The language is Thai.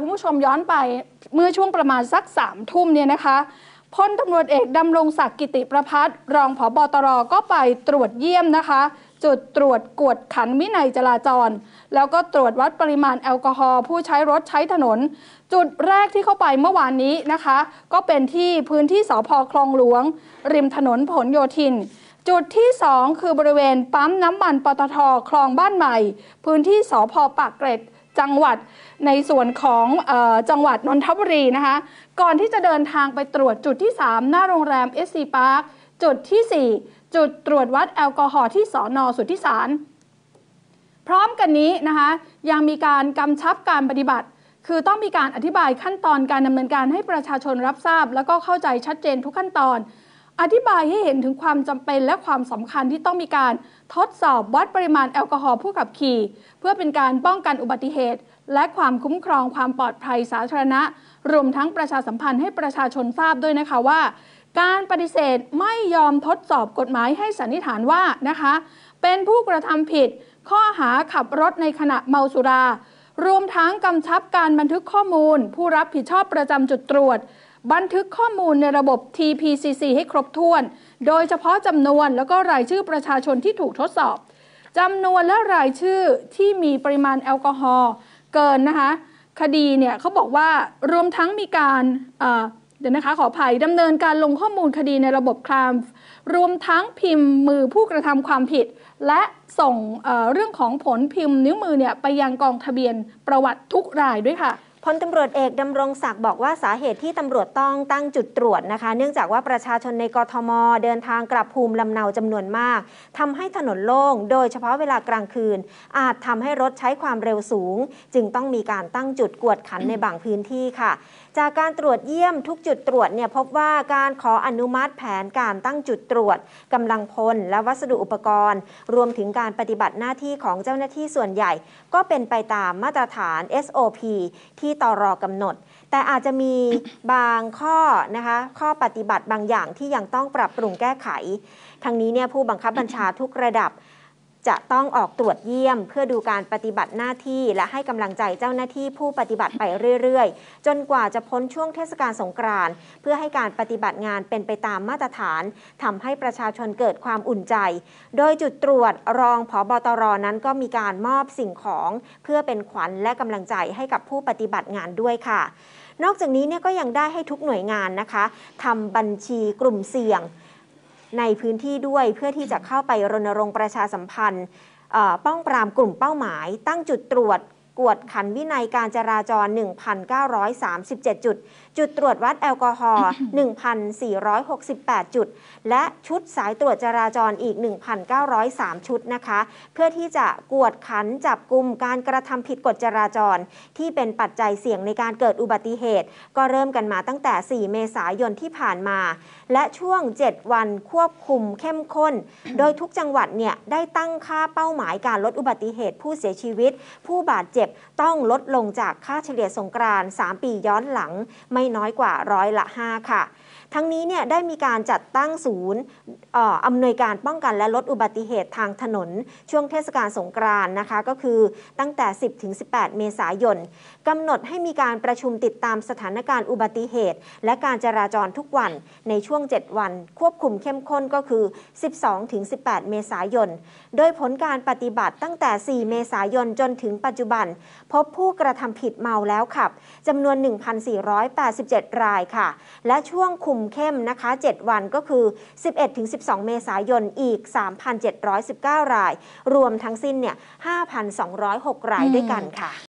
คุณผู้ชมย้อนไปเมื่อช่วงประมาณสักสามทุ่มเนี่ยนะคะพลตำรวจเอกดำรงศักดิ์กิติประพัฒรองผอบอตรก็ไปตรวจเยี่ยมนะคะ จุดตรวจกวดขันวินัยจราจร แล้วก็ตรวจวัดปริมาณแอลกอฮอล์ผู้ใช้รถใช้ถนน จุดแรกที่เข้าไปเมื่อวานนี้นะคะ ก็เป็นที่พื้นที่สพคลองหลวง ริมถนนผลโยธิน จุดที่ 2 คือบริเวณปั๊มน้ำมันปตทคลองบ้านใหม่ พื้นที่สพปากเกร็ดจังหวัดในส่วนของออจังหวัดนนทบุรีนะคะก่อนที่จะเดินทางไปตรวจจุดที่ 3 หน้าโรงแรม SC Park จุดที่ 4 จุดตรวจวัดแอลกอฮอล์ที่สอนอสุทธิสารพร้อมกันนี้นะคะยังมีการกำชับการปฏิบัติ คือต้องมีการอธิบายขั้นตอนการดำเนินการให้ประชาชนรับทราบ แล้วก็เข้าใจชัดเจนทุกขั้นตอนอธิบายให้เห็นถึงความจำเป็นและความสำคัญที่ต้องมีการทดสอบวัดปริมาณแอลกอฮอล์ผู้ขับขี่ เพื่อเป็นการป้องกันอุบัติเหตุ และความคุ้มครองความปลอดภัยสาธารณะ รวมทั้งประชาสัมพันธ์ให้ประชาชนทราบด้วยนะคะว่า การปฏิเสธไม่ยอมทดสอบกฎหมายให้สันนิษฐานว่านะคะ เป็นผู้กระทำผิด ข้อหาขับรถในขณะเมาสุรา รวมทั้งกำชับการบันทึกข้อมูล ผู้รับผิดชอบประจำจุดตรวจบันทึกข้อมูลในระบบ TPCC ให้ครบถ้วน โดยเฉพาะจำนวนแล้วก็รายชื่อประชาชนที่ถูกทดสอบจำนวนและรายชื่อที่มีปริมาณแอลกอฮอล์เกินนะคะ คดีเนี่ยเขาบอกว่ารวมทั้งมีการเดี๋ยวนะคะขออภัยดำเนินการลงข้อมูลคดีในระบบคลามรวมทั้งพิมพ์มือผู้กระทำความผิด และส่งเเรื่องของผลพิมพ์นิ้วมือเนี่ยไปยังกองทะเบียนประวัติทุกรายด้วยค่ะพลตารวจเอกดำรงศักดิ์บอกว่าสาเหตุที่ตำรวจต้องตั้งจุดตรวจนะคะเนื่องจากว่าประชาชนในกรทม เดินทางกลับภูมิลำเนาจำนวนมากทำให้ถนนโล่งโดยเฉพาะเวลากลางคืน อาจทำให้รถใช้ความเร็วสูง จึงต้องมีการตั้งจุดกวดขันในบางพื้นที่ค่ะ จากการตรวจเยี่ยมทุกจุดตรวจเนี่ยพบว่าการขออนุมัติแผนการตั้งจุดตรวจกำลังพลและวัสดุอุปกรณ์ รวมถึงการปฏิบัติหน้าที่ของเจ้าหน้าที่ส่วนใหญ่ ก็เป็นไปตามมาตรฐาน SOP ที่ตรอกำหนด แต่อาจจะมีบางข้อนะคะ ข้อปฏิบัติบางอย่างที่ยังต้องปรับปรุงแก้ไข ทั้งนี้เนี่ยผู้บังคับบัญชาทุกระดับจะต้องออกตรวจเยี่ยมเพื่อดูการปฏิบัติหน้าที่และให้กำลังใจเจ้าหน้าที่ผู้ปฏิบัติไปเรื่อยๆ จนกว่าจะพ้นช่วงเทศกาลสงกรานต์เพื่อให้การปฏิบัติงานเป็นไปตามมาตรฐานทำให้ประชาชนเกิดความอุ่นใจ โดยจุดตรวจรองผอบตรนั้นก็มีการมอบสิ่งของ เพื่อเป็นขวัญและกำลังใจให้กับผู้ปฏิบัติงานด้วยค่ะ นอกจากนี้เนี่ยก็ยังได้ให้ทุกหน่วยงานนะคะทำบัญชีกลุ่มเสี่ยงในพื้นที่ด้วยเพื่อที่จะเข้าไปรณรงค์ประชาสัมพันธ์ป้องปรามกลุ่มเป้าหมาย ตั้งจุดตรวจกวดขันวินัยการจราจร 1,937 จุดจุดตรวจวัดแอลกอฮอล์1,468 จุด และชุดสายตรวจจราจรอีก 1,903 ชุดนะคะ เพื่อที่จะกวดขันจับกลุ่มการกระทำผิดกฎจราจร ที่เป็นปัจจัยเสี่ยงในการเกิดอุบัติเหตุ ก็เริ่มกันมาตั้งแต่ 4 เมษายนที่ผ่านมา และช่วง 7 วันควบคุมเข้มข้น โดยทุกจังหวัดเนี่ยได้ตั้งค่าเป้าหมายการลดอุบัติเหตุผู้เสียชีวิต ผู้บาดเจ็บต้องลดลงจากค่าเฉลี่ยสงกรานต์3ปีย้อนหลังไม่น้อยกว่าร้อยละ 5 ค่ะ ทั้งนี้เนี่ยได้มีการจัดตั้งศูนย์อำนวยการป้องกันและลดอุบัติเหตุทางถนน ช่วงเทศกาลสงกรานต์นะคะก็คือตั้งแต่ 10ถึง18 เมษายนกำหนดให้มีการประชุมติดตามสถานการณ์อุบัติเหตุ และการจราจรทุกวันในช่วง 7 วัน ควบคุมเข้มข้นก็คือ 12ถึง18 เมษายน โดยผลการปฏิบัติตั้งแต่ 4 เมษายนจนถึงปัจจุบัน พบผู้กระทำผิดเมาแล้วขับจำนวน 1,480 37รายค่ะ และช่วงคุมเข้มนะคะ 7 วันก็คือ 11-12 เมษายนอีก 3,719ราย รวมทั้งสิ้นเนี่ย5,206 รายด้วยกันค่ะ